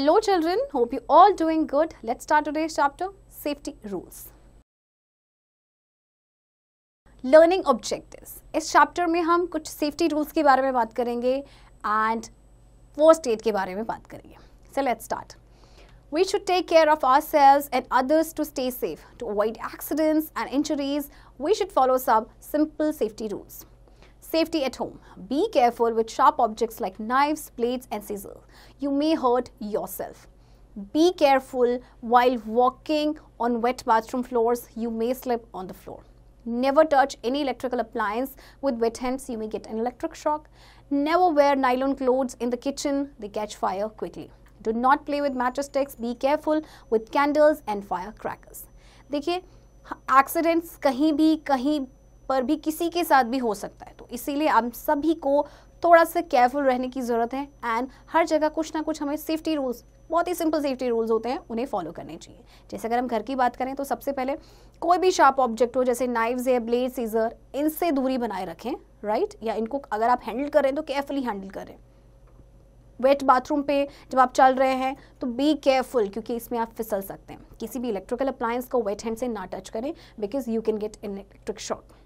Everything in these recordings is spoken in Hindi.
Hello children, hope you all doing good. Let's start today's chapter, Safety Rules. Learning objectives. इस चैप्टर में हम कुछ सेफ्टी रूल्स के बारे में बात करेंगे and first aid So, let's start. We should take care of ourselves and others to stay safe. To avoid accidents and injuries, we should follow some simple safety rules. Safety at home. Be careful with sharp objects like knives, blades and scissors. You may hurt yourself. Be careful while walking on wet bathroom floors. You may slip on the floor. Never touch any electrical appliance with wet hands. You may get an electric shock. Never wear nylon clothes in the kitchen. They catch fire quickly. Do not play with matchsticks. Be careful with candles and firecrackers. देखिए accidents कहीं भी कहीं पर भी किसी के साथ भी हो सकता है तो इसीलिए हम सभी को थोड़ा सा केयरफुल रहने की ज़रूरत है एंड हर जगह कुछ ना कुछ हमें सेफ्टी रूल्स बहुत ही सिंपल सेफ्टी रूल्स होते हैं उन्हें फॉलो करने चाहिए जैसे अगर हम घर की बात करें तो सबसे पहले कोई भी शार्प ऑब्जेक्ट हो जैसे नाइव्स या ब्लेड सीजर इनसे दूरी बनाए रखें राइट या इनको अगर आप हैंडल तो करें तो केयरफुली हैंडल करें वेट बाथरूम पे जब आप चल रहे हैं तो बी केयरफुल क्योंकि इसमें आप फिसल सकते हैं किसी भी इलेक्ट्रिकल अप्लायंस को वेट हैंड से ना टच करें because you can get in electric shock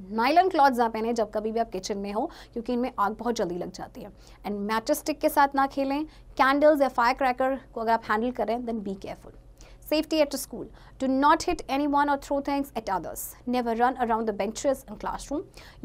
nylon cloth आप पहने जब कभी भी आप किचन में हो क्योंकि इनमें आग बहुत जल्दी लग जाती है एंड मैचेस स्टिक के साथ ना खेलें कैंडल्स या फायर क्रैकर को अगर आप हैंडल करें then be careful safety at school do not hit any one और throw things at others never run around the benches in classroom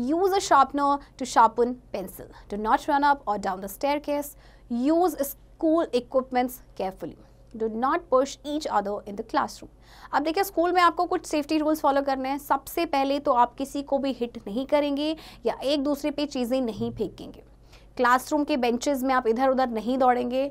use a sharpener to sharpen pencil do not run up और down the staircase use school equipments carefully do not push each other in the classroom अब देखिए स्कूल में आपको कुछ सेफ्टी रूल्स फॉलो करने हैं सबसे पहले तो आप किसी को भी हिट नहीं करेंगे या एक दूसरे पे चीज़ें नहीं फेंकेंगे क्लासरूम के बेंचेस में आप इधर उधर नहीं दौड़ेंगे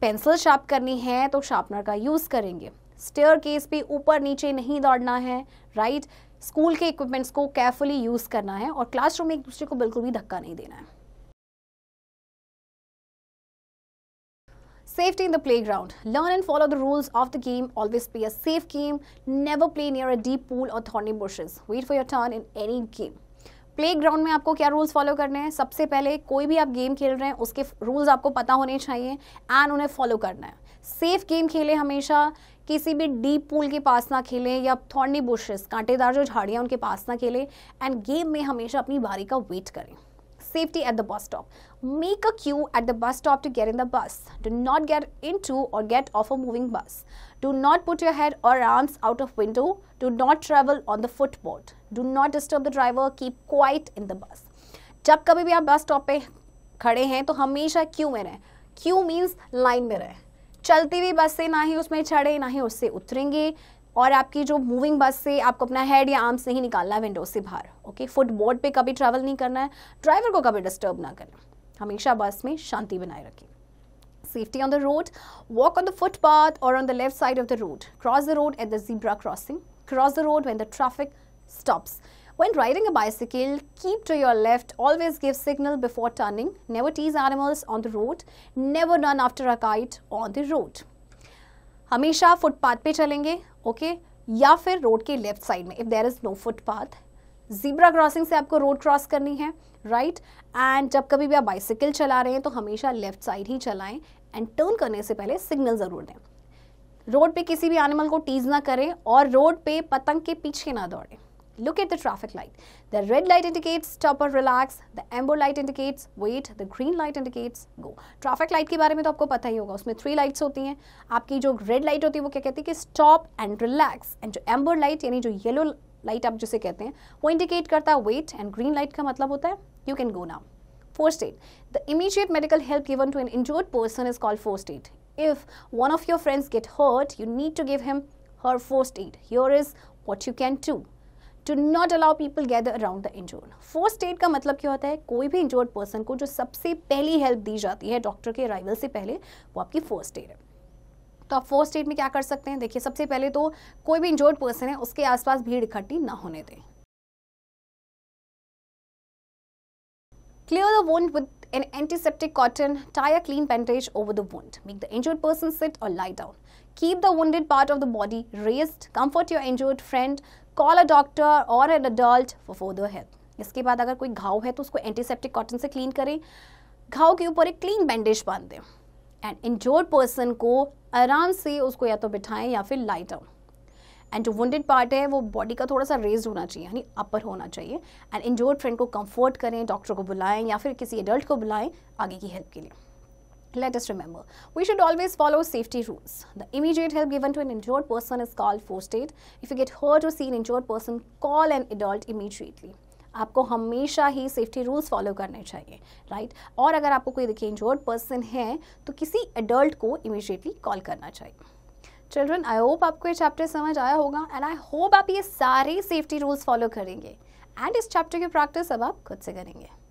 पेंसिल शार्प करनी है तो शार्पनर का यूज़ करेंगे स्टेयर केस पे ऊपर नीचे नहीं दौड़ना है राइट स्कूल के इक्विपमेंट्स को केयरफुली यूज़ करना है और क्लासरूम में एक दूसरे को बिल्कुल भी धक्का नहीं देना है Safety in the playground. Learn and follow the rules of the game. Always play a safe game. Never play near a deep pool or thorny bushes. Wait for your turn in any game. Playground में आपको क्या रूल्स फॉलो करने हैं सबसे पहले कोई भी आप गेम खेल रहे हैं उसके रूल्स आपको पता होने चाहिए एंड उन्हें फॉलो करना है सेफ गेम खेलें हमेशा किसी भी डीप पूल के पास ना खेलें या थॉर्नी बुशेस कांटेदार जो झाड़ियाँ उनके पास ना खेलें एंड गेम में हमेशा अपनी बारी का वेट करें Safety at the bus stop. Make a queue at the bus stop to get in the bus. Do not get into or get off a moving bus. Do not put your head or arms out of window. Do not travel on the footboard. Do not disturb the driver. Keep quiet in the bus. jab kabhi bhi aap bus stop pe khade hain to hamesha queue mein rahe queue means line mein rahe चलती हुई बस से ना ही उसमें चढ़े ना ही उससे उतरेंगे और आपकी जो मूविंग बस से आपको अपना हेड या आर्म्स नहीं निकालना है विंडो से बाहर ओके फुट बोर्ड पर कभी ट्रैवल नहीं करना है ड्राइवर को कभी डिस्टर्ब ना करना हमेशा बस में शांति बनाए रखें safety on the road walk on the footpath और on the left side of the road cross the road at the zebra crossing cross the road when the traffic stops when riding a bicycle, keep to your left always give signal before turning never tease animals on the road never run after a kite on the road हमेशा फुटपाथ पे चलेंगे ओके okay? या फिर रोड के लेफ्ट साइड में if there is no footpath zebra crossing से आपको रोड क्रॉस करनी है राइट right? एंड जब कभी भी आप बाइसिकल चला रहे हैं तो हमेशा लेफ्ट साइड ही चलाएं एंड टर्न करने से पहले सिग्नल ज़रूर दें रोड पे किसी भी एनिमल को टीज ना करें और रोड पे पतंग के पीछे ना दौड़ें Look at the traffic light. The red light indicates stop or relax, the amber light indicates wait, the green light indicates go. traffic light ke bare mein to aapko pata hi hoga usme three lights hoti hain aapki jo red light hoti hai wo kya kehti hai ki stop and relax and jo amber light yani jo yellow light aap jise kehte hain wo indicate karta hai wait and green light ka matlab hota hai you can go now first aid. The immediate medical help given to an injured person is called first aid. If one of your friends get hurt, you need to give him her first aid. Here is what you can do. To not allow people gather around the injured first aid का मतलब क्या होता है कोई भी इंजोर्ड पर्सन को जो सबसे पहली हेल्प दी जाती है डॉक्टर के अराइवल से पहले वो आपकी फर्स्ट एड है तो आप फर्स्ट एड में क्या कर सकते हैं देखिए सबसे पहले तो कोई भी इंजोर्ड पर्सन है उसके आसपास भीड़ इकट्ठी ना होने दें Clear the wound with an antiseptic cotton, tie a clean bandage over the wound. Make the injured person sit or lie down. Keep the wounded part of the body raised. Comfort your injured friend. Call a doctor और an adult for further health इसके बाद अगर कोई घाव है तो उसको एंटीसेप्टिक कॉटन से क्लीन करें घाव के ऊपर एक क्लीन बैंडेज बांध दें एंड इंजोर्ड पर्सन को आराम से उसको या तो बिठाएं या फिर लाइट डाउन एंड जो वेड पार्ट है वो बॉडी का थोड़ा सा रेज होना चाहिए यानी अपर होना चाहिए एंड इंजोर्ड फ्रेंड को कंफर्ट करें डॉक्टर को बुलाएं या फिर किसी एडल्ट को बुलाएं आगे की हेल्प के लिए Let us remember, we should always follow safety rules. The immediate help given to an injured person is called first aid. If you get hurt or see an injured person, call an adult immediately. आपको हमेशा ही सेफ्टी रूल्स फॉलो करने चाहिए राइट और अगर आपको कोई देखिए इंजोर्ड पर्सन है तो किसी एडल्ट को इमिजिएटली कॉल करना चाहिए चिल्ड्रन आई होप आपको ये चैप्टर समझ आया होगा एंड आई होप आप ये सारे सेफ्टी रूल्स फॉलो करेंगे एंड इस चैप्टर की प्रैक्टिस अब आप खुद से करेंगे